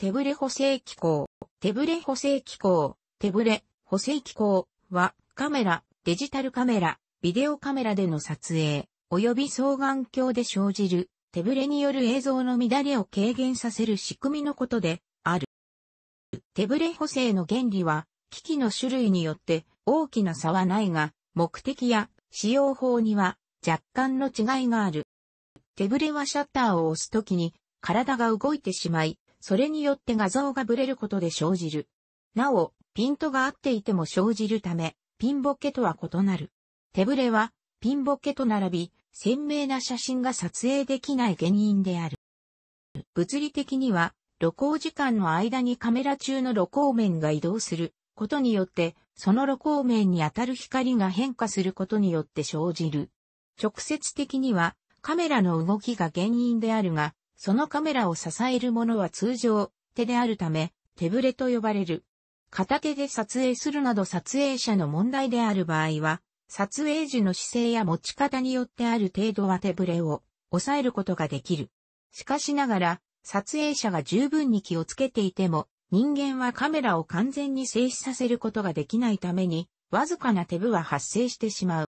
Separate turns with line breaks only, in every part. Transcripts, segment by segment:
手ブレ補正機構、手ブレ補正機構、手ブレ補正機構はカメラ、デジタルカメラ、ビデオカメラでの撮影、及び双眼鏡で生じる手ブレによる映像の乱れを軽減させる仕組みのことである。手ブレ補正の原理は機器の種類によって大きな差はないが、目的や使用法には若干の違いがある。手ブレはシャッターを押すときに体が動いてしまい、それによって画像がブレることで生じる。なお、ピントが合っていても生じるため、ピンボケとは異なる。手ブレは、ピンボケと並び、鮮明な写真が撮影できない原因である。物理的には、露光時間の間にカメラ中の露光面が移動することによって、その露光面に当たる光が変化することによって生じる。直接的には、カメラの動きが原因であるが、そのカメラを支えるものは通常、手であるため、手ブレと呼ばれる。片手で撮影するなど撮影者の問題である場合は、撮影時の姿勢や持ち方によってある程度は手ブレを抑えることができる。しかしながら、撮影者が十分に気をつけていても、人間はカメラを完全に静止させることができないために、わずかな手部は発生してしまう。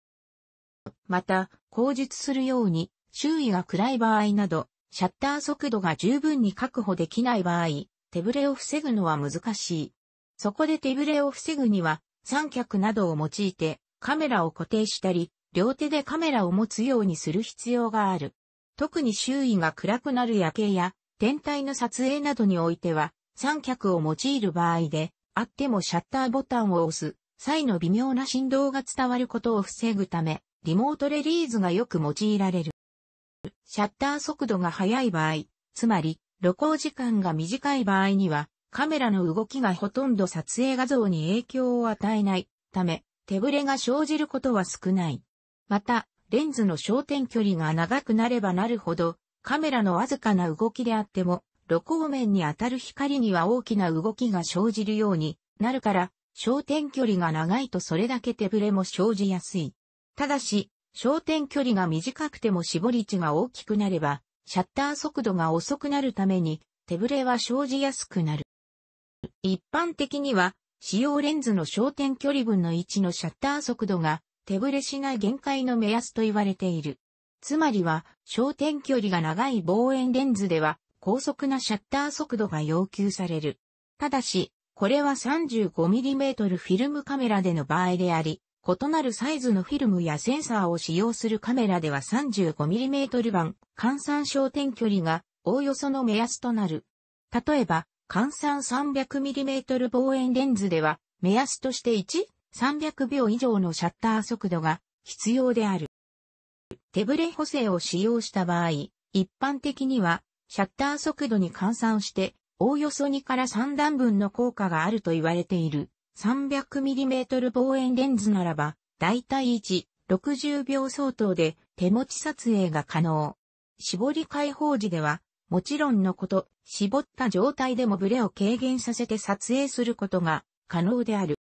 また、口述するように、周囲が暗い場合など、シャッター速度が十分に確保できない場合、手ブレを防ぐのは難しい。そこで手ブレを防ぐには、三脚などを用いてカメラを固定したり、両手でカメラを持つようにする必要がある。特に周囲が暗くなる夜景や天体の撮影などにおいては、三脚を用いる場合で、あってもシャッターボタンを押す際の微妙な振動が伝わることを防ぐため、リモートレリーズがよく用いられる。シャッター速度が速い場合、つまり、露光時間が短い場合には、カメラの動きがほとんど撮影画像に影響を与えないため、手ぶれが生じることは少ない。また、レンズの焦点距離が長くなればなるほど、カメラのわずかな動きであっても、露光面に当たる光には大きな動きが生じるようになるから、焦点距離が長いとそれだけ手ぶれも生じやすい。ただし、焦点距離が短くても絞り値が大きくなれば、シャッター速度が遅くなるために、手ブれは生じやすくなる。一般的には、使用レンズの焦点距離分の1のシャッター速度が、手ブれしない限界の目安と言われている。つまりは、焦点距離が長い望遠レンズでは、高速なシャッター速度が要求される。ただし、これは 35mm フィルムカメラでの場合であり、異なるサイズのフィルムやセンサーを使用するカメラでは 35mm 版、換算焦点距離がおおよその目安となる。例えば、換算 300mm 望遠レンズでは、目安として1、300秒以上のシャッター速度が必要である。手ブレ補正を使用した場合、一般的には、シャッター速度に換算して、おおよそ2から3段分の効果があると言われている。300mm 望遠レンズならば、だいたい1、60秒相当で手持ち撮影が可能。絞り解放時では、もちろんのこと、絞った状態でもブレを軽減させて撮影することが可能である。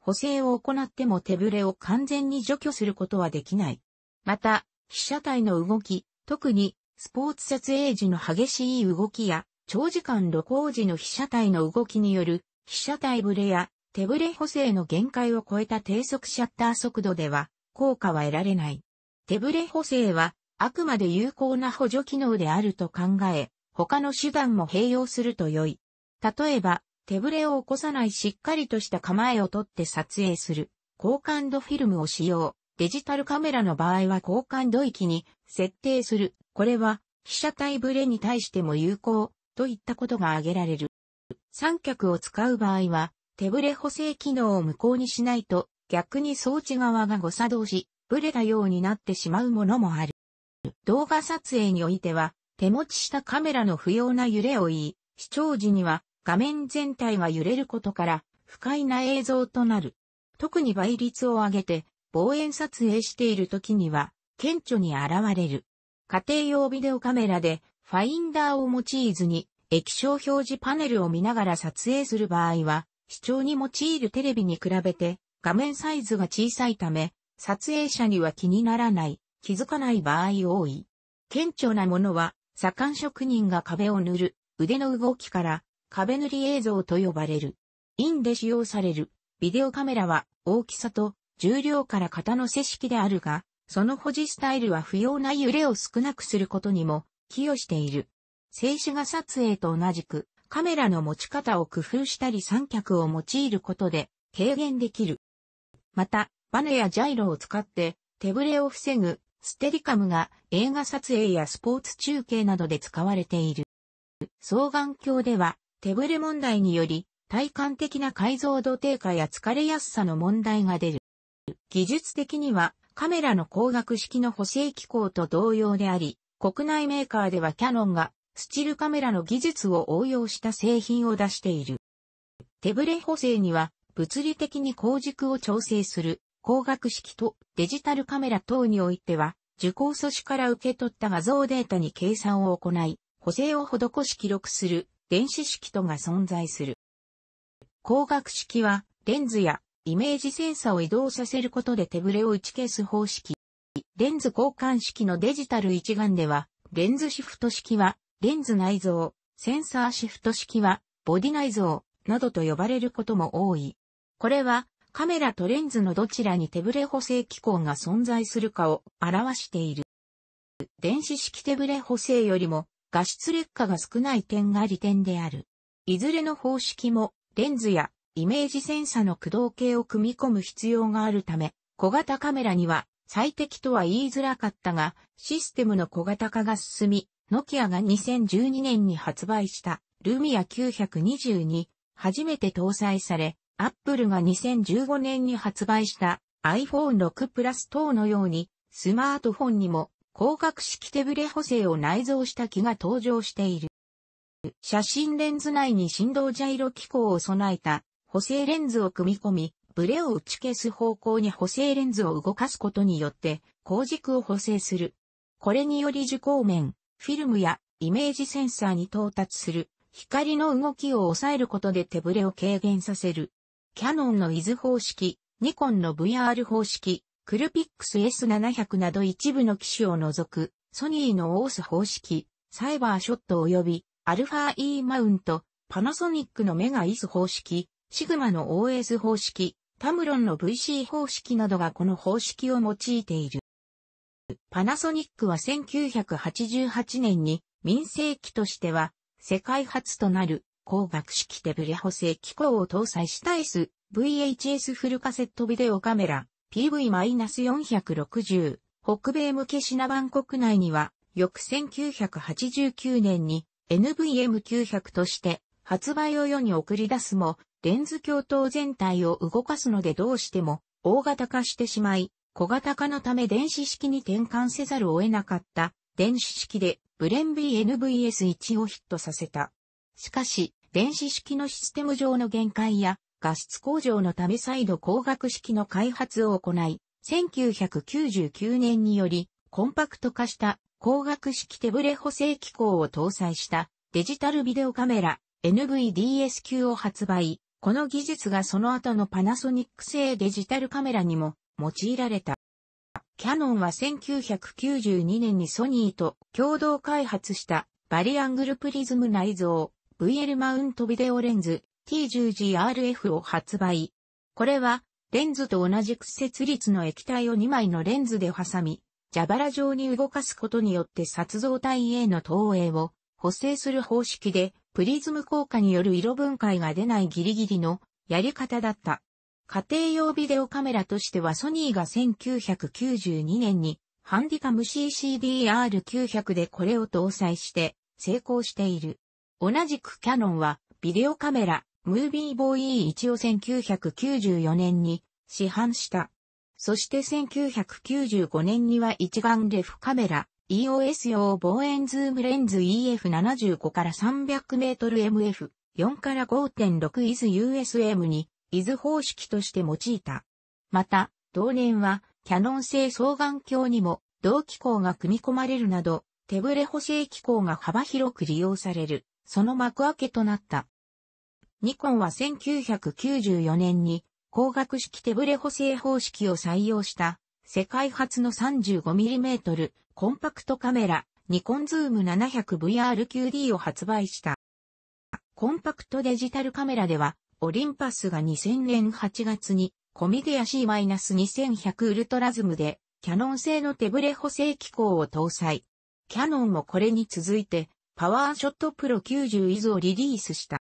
補正を行っても手ブレを完全に除去することはできない。また、被写体の動き、特にスポーツ撮影時の激しい動きや長時間露光時の被写体の動きによる被写体ブレや手ブレ補正の限界を超えた低速シャッター速度では効果は得られない。手ブレ補正はあくまで有効な補助機能であると考え、他の手段も併用すると良い。例えば、手ブレを起こさないしっかりとした構えをとって撮影する、高感度フィルムを使用。デジタルカメラの場合は高感度域に設定する。これは被写体ブレに対しても有効といったことが挙げられる。三脚を使う場合は、手ブレ補正機能を無効にしないと、逆に装置側が誤作動し、ブレたようになってしまうものもある。動画撮影においては、手持ちしたカメラの不要な揺れを言い、視聴時には画面全体が揺れることから、不快な映像となる。特に倍率を上げて、望遠撮影している時には、顕著に現れる。家庭用ビデオカメラで、ファインダーを用いずに、液晶表示パネルを見ながら撮影する場合は、視聴に用いるテレビに比べて画面サイズが小さいため、撮影者には気にならない、気づかない場合多い。顕著なものは、左官職人が壁を塗る、腕の動きから、壁塗り映像と呼ばれる。インで使用される、ビデオカメラは、大きさと、重量から型の正式であるが、その保持スタイルは不要な揺れを少なくすることにも、寄与している。静止画撮影と同じく、カメラの持ち方を工夫したり三脚を用いることで軽減できる。また、バネやジャイロを使って手ぶれを防ぐステリカムが映画撮影やスポーツ中継などで使われている。双眼鏡では手ぶれ問題により体感的な解像度低下や疲れやすさの問題が出る。技術的にはカメラの光学式の補正機構と同様であり、国内メーカーではキャノンがスチルカメラの技術を応用した製品を出している。手ブレ補正には、物理的に光軸を調整する、光学式とデジタルカメラ等においては、受光素子から受け取った画像データに計算を行い、補正を施し記録する電子式とが存在する。光学式は、レンズやイメージセンサを移動させることで手ブレを打ち消す方式。レンズ交換式のデジタル一眼では、レンズシフト式はレンズ内蔵、センサーシフト式は、ボディ内蔵、などと呼ばれることも多い。これは、カメラとレンズのどちらに手ブレ補正機構が存在するかを表している。電子式手ブレ補正よりも画質劣化が少ない点が利点である。いずれの方式もレンズやイメージセンサの駆動系を組み込む必要があるため、小型カメラには最適とは言いづらかったが、システムの小型化が進み、ノキアが2012年に発売したルミア920に初めて搭載され、アップルが2015年に発売した iPhone6 プラス等のようにスマートフォンにも光学式手ブレ補正を内蔵した機が登場している。写真レンズ内に振動ジャイロ機構を備えた補正レンズを組み込み、ブレを打ち消す方向に補正レンズを動かすことによって、光軸を補正する。これにより受光面、フィルムやイメージセンサーに到達する光の動きを抑えることで手ぶれを軽減させる。キャノンのイズ方式、ニコンの VR 方式、クルピックス S700 など一部の機種を除く、ソニーのオース方式、サイバーショット及び、アルファ E マウント、パナソニックのメガイズ方式、シグマの OS 方式、タムロンの VC 方式などがこの方式を用いている。パナソニックは1988年に民生機としては世界初となる光学式テブレ補正機構を搭載した S VHS フルカセットビデオカメラ PV-460 北米向けシナバン国内には翌1989年に NVM900 として発売を世に送り出すもレンズ共闘全体を動かすのでどうしても大型化してしまい小型化のため電子式に転換せざるを得なかった電子式でブレン BNVS1 をヒットさせた。しかし、電子式のシステム上の限界や画質向上のため再度光学式の開発を行い、1999年によりコンパクト化した光学式手ブレ補正機構を搭載したデジタルビデオカメラ NVDS9 を発売。この技術がその後のパナソニック製デジタルカメラにも用いられた。キャノンは1992年にソニーと共同開発したバリアングルプリズム内蔵 VL マウントビデオレンズ T10GRF を発売。これはレンズと同じ屈折率の液体を2枚のレンズで挟み、蛇腹状に動かすことによって撮像体への投影を補正する方式で、プリズム効果による色分解が出ないギリギリのやり方だった。家庭用ビデオカメラとしてはソニーが1992年にハンディカム CCDR900 でこれを搭載して成功している。同じくキャノンはビデオカメラムービーボーイ1を1994年に市販した。そして1995年には一眼レフカメラ EOS 用望遠ズームレンズ EF75 から3 0 0ル MF4 から5.6 is USM に伊豆方式として用いた。また、同年は、キャノン製双眼鏡にも、同機構が組み込まれるなど、手ブレ補正機構が幅広く利用される、その幕開けとなった。ニコンは1994年に、光学式手ブレ補正方式を採用した、世界初の 35mm コンパクトカメラ、ニコンズーム 700VRQD を発売した。コンパクトデジタルカメラでは、オリンパスが2000年8月に、コミディア C-2100 ウルトラズムで、キャノン製の手ブレ補正機構を搭載。キャノンもこれに続いて、パワーショットプロ90イズをリリースした。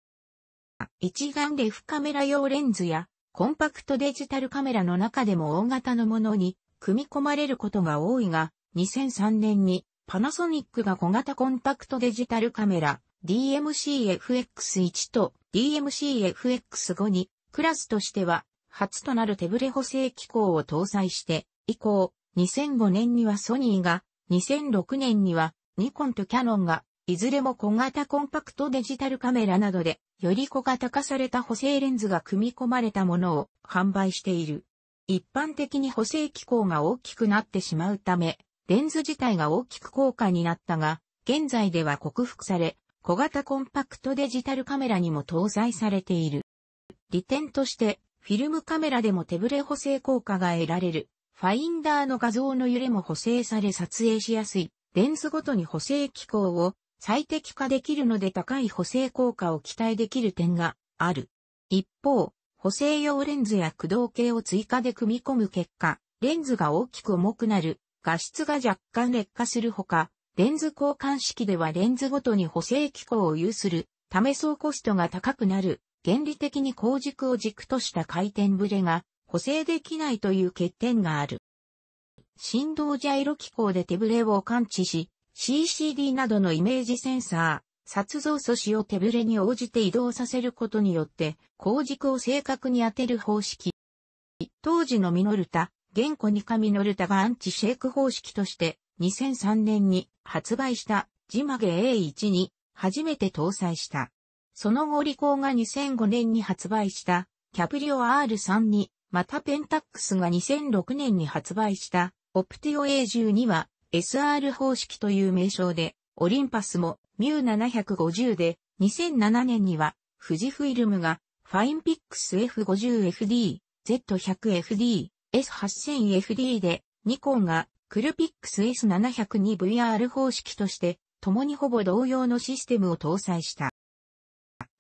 一眼レフカメラ用レンズや、コンパクトデジタルカメラの中でも大型のものに、組み込まれることが多いが、2003年にパナソニックが小型コンパクトデジタルカメラ、DMCFX1 と DMCFX5 に、クラスとしては、初となる手ブレ補正機構を搭載して、以降、2005年にはソニーが、2006年には、ニコンとキャノンが、いずれも小型コンパクトデジタルカメラなどで、より小型化された補正レンズが組み込まれたものを販売している。一般的に補正機構が大きくなってしまうため、レンズ自体が大きく高価になったが、現在では克服され、小型コンパクトデジタルカメラにも搭載されている。利点として、フィルムカメラでも手ブレ補正効果が得られる。ファインダーの画像の揺れも補正され撮影しやすい。レンズごとに補正機構を最適化できるので高い補正効果を期待できる点がある。一方、補正用レンズや駆動系を追加で組み込む結果、レンズが大きく重くなる、画質が若干劣化するほか、レンズ交換式ではレンズごとに補正機構を有する、ためうコストが高くなる、原理的に光軸を軸とした回転ブレが補正できないという欠点がある。振動ジャイロ機構で手ブレを感知し、CCD などのイメージセンサー、撮像素子を手ブレに応じて移動させることによって、光軸を正確に当てる方式。当時のミノルタ、原古にカミノルタがアンチシェイク方式として2003年に発売したジマゲ A1 に初めて搭載した。その後リコーが2005年に発売したキャプリオ R3 に、またペンタックスが2006年に発売したオプティオ A12 は SR 方式という名称で、オリンパスもミュー750で2007年には富士フイルムがファインピックス F50FD、Z100FD、S8000FD でニコンがクルピックス S702VR 方式として、共にほぼ同様のシステムを搭載した。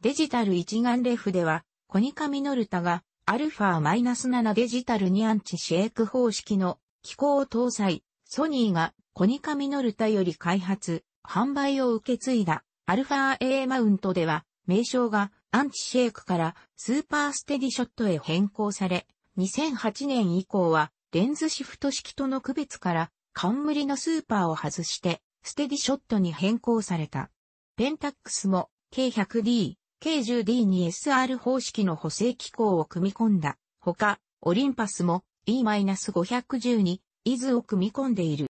デジタル一眼レフでは、コニカミノルタが α-7 デジタルにアンチシェイク方式の機構を搭載、ソニーがコニカミノルタより開発、販売を受け継いだ α-A マウントでは、名称がアンチシェイクからスーパーステディショットへ変更され、2008年以降はレンズシフト式との区別から冠のスーパーを外してステディショットに変更された。ペンタックスも K100D、K10D に SR 方式の補正機構を組み込んだ。ほか、オリンパスも E-510 にイズを組み込んでいる。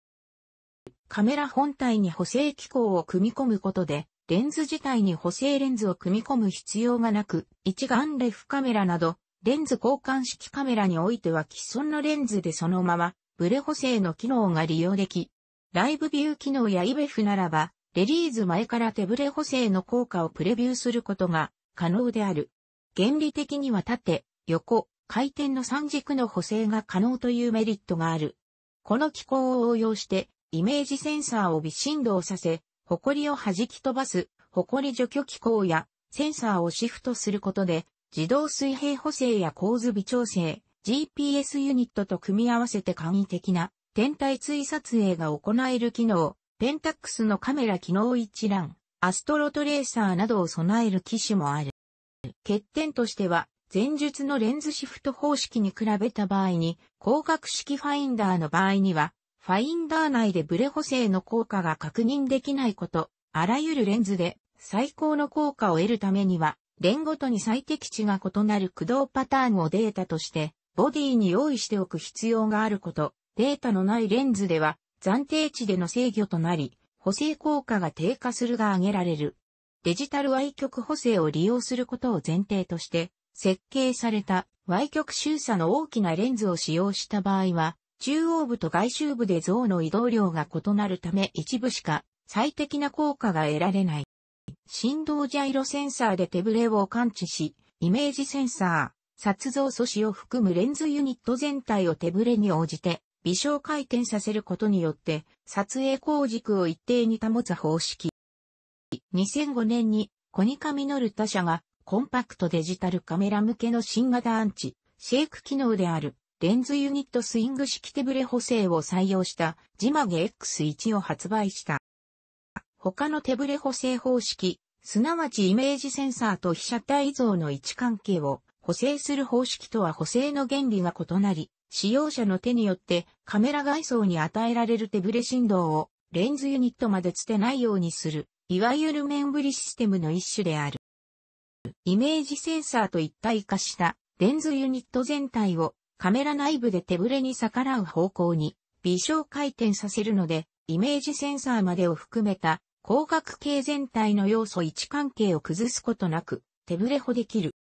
カメラ本体に補正機構を組み込むことで、レンズ自体に補正レンズを組み込む必要がなく、一眼レフカメラなどレンズ交換式カメラにおいては既存のレンズでそのままブレ補正の機能が利用でき、ライブビュー機能やイベフならば、レリーズ前から手ブレ補正の効果をプレビューすることが可能である。原理的には縦、横、回転の三軸の補正が可能というメリットがある。この機構を応用して、イメージセンサーを微振動させ、ホコリを弾き飛ばす、ホコリ除去機構や、センサーをシフトすることで、自動水平補正や構図微調整、GPS ユニットと組み合わせて簡易的な天体追撮影が行える機能、ペンタックスのカメラ機能一覧、アストロトレーサーなどを備える機種もある。欠点としては、前述のレンズシフト方式に比べた場合に、光学式ファインダーの場合には、ファインダー内でブレ補正の効果が確認できないこと、あらゆるレンズで最高の効果を得るためには、連ごとに最適値が異なる駆動パターンをデータとして、ボディに用意しておく必要があること、データのないレンズでは、暫定値での制御となり、補正効果が低下するが挙げられる。デジタル Y 極補正を利用することを前提として、設計された Y 極周差の大きなレンズを使用した場合は、中央部と外周部で像の移動量が異なるため一部しか最適な効果が得られない。振動ジャイロセンサーで手ブレを感知し、イメージセンサー、撮像素子を含むレンズユニット全体を手ブレに応じて微小回転させることによって、撮影光軸を一定に保つ方式。2005年にコニカミノルタ社がコンパクトデジタルカメラ向けの新型アンチ、シェイク機能であるレンズユニットスイング式手ブレ補正を採用したジマゲ X1 を発売した。他の手ブレ補正方式、すなわちイメージセンサーと被写体像の位置関係を補正する方式とは補正の原理が異なり、使用者の手によってカメラ外装に与えられる手ブレ振動をレンズユニットまでつてないようにする、いわゆる面ブりシステムの一種である。イメージセンサーと一体化したレンズユニット全体をカメラ内部で手ブレに逆らう方向に微小回転させるので、イメージセンサーまでを含めた光学系全体の要素位置関係を崩すことなく手ブレ補できる。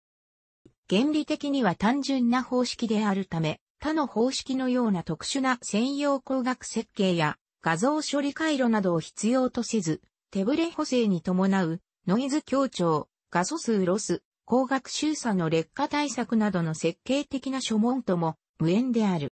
原理的には単純な方式であるため、他の方式のような特殊な専用光学設計や画像処理回路などを必要とせず、手ブレ補正に伴うノイズ強調、画素数ロス、光学収差の劣化対策などの設計的な諸問とも無縁である。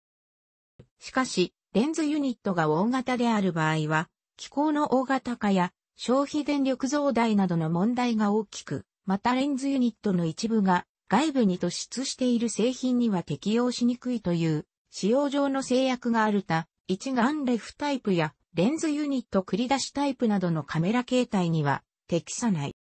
しかし、レンズユニットが大型である場合は、気候の大型化や消費電力増大などの問題が大きく、またレンズユニットの一部が外部に突出している製品には適用しにくいという使用上の制約があるた、一眼レフタイプやレンズユニット繰り出しタイプなどのカメラ形態には適さない。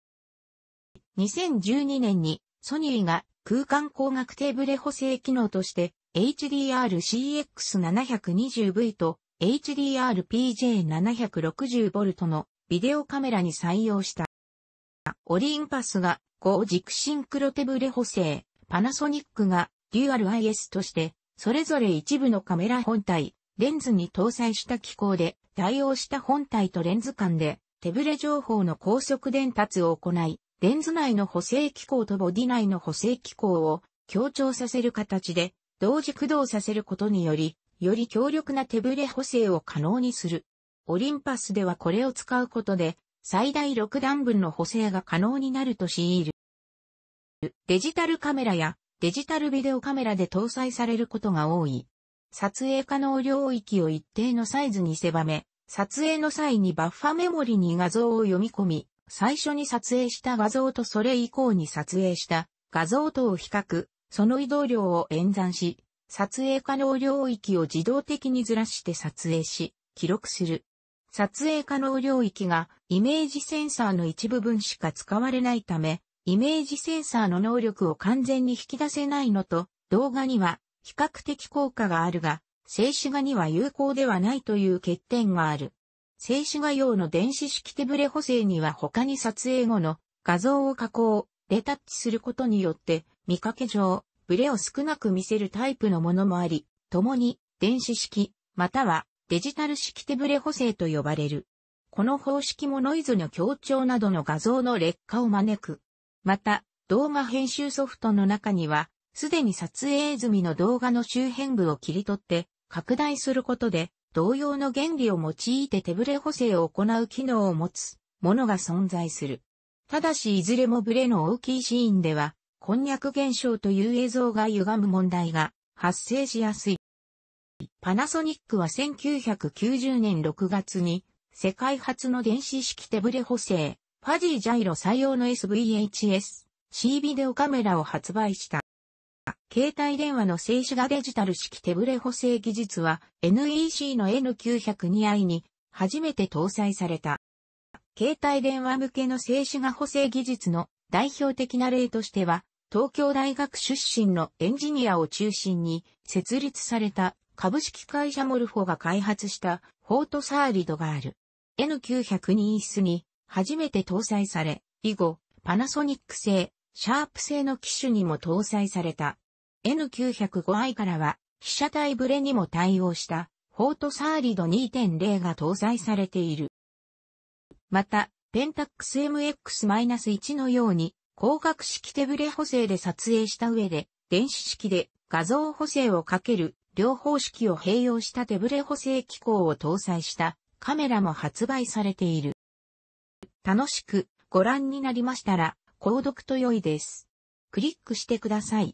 2012年にソニーが空間光学テーブル補正機能として HDR-CX720V と HDR-PJ760V のビデオカメラに採用した。オリンパスが高軸シンクロ手ブレ補正、パナソニックがデュアル IS として、それぞれ一部のカメラ本体、レンズに搭載した機構で、対応した本体とレンズ間で、手ブレ情報の高速伝達を行い、レンズ内の補正機構とボディ内の補正機構を強調させる形で、同時駆動させることにより、より強力な手ブレ補正を可能にする。オリンパスではこれを使うことで、最大6段分の補正が可能になると強いる。デジタルカメラやデジタルビデオカメラで搭載されることが多い。撮影可能領域を一定のサイズに狭め、撮影の際にバッファメモリに画像を読み込み、最初に撮影した画像とそれ以降に撮影した画像とを比較、その移動量を演算し、撮影可能領域を自動的にずらして撮影し、記録する。撮影可能領域がイメージセンサーの一部分しか使われないため、イメージセンサーの能力を完全に引き出せないのと、動画には比較的効果があるが、静止画には有効ではないという欠点がある。静止画用の電子式手ブレ補正には他に撮影後の画像を加工、レタッチすることによって見かけ上ブレを少なく見せるタイプのものもあり、共に電子式、またはデジタル式手ブレ補正と呼ばれる。この方式もノイズの強調などの画像の劣化を招く。また、動画編集ソフトの中には、すでに撮影済みの動画の周辺部を切り取って拡大することで、同様の原理を用いて手ブレ補正を行う機能を持つものが存在する。ただしいずれもブレの大きいシーンでは、こんにゃく現象という映像が歪む問題が発生しやすい。パナソニックは1990年6月に世界初の電子式手ブレ補正、ファジージャイロ採用の SVHS、C ビデオカメラを発売した。携帯電話の静止画デジタル式手ブレ補正技術は NEC の N902i に初めて搭載された。携帯電話向けの静止画補正技術の代表的な例としては東京大学出身のエンジニアを中心に設立された株式会社モルフォが開発したフォートサーリドがある。N902S に初めて搭載され、以後、パナソニック製、シャープ製の機種にも搭載された。N905i からは、被写体ブレにも対応した、フォートサーリド2.0が搭載されている。また、ペンタックス MX-1 のように、光学式手ブレ補正で撮影した上で、電子式で画像補正をかける両方式を併用した手ブレ補正機構を搭載したカメラも発売されている。楽しくご覧になりましたら、購読と良いです。クリックしてください。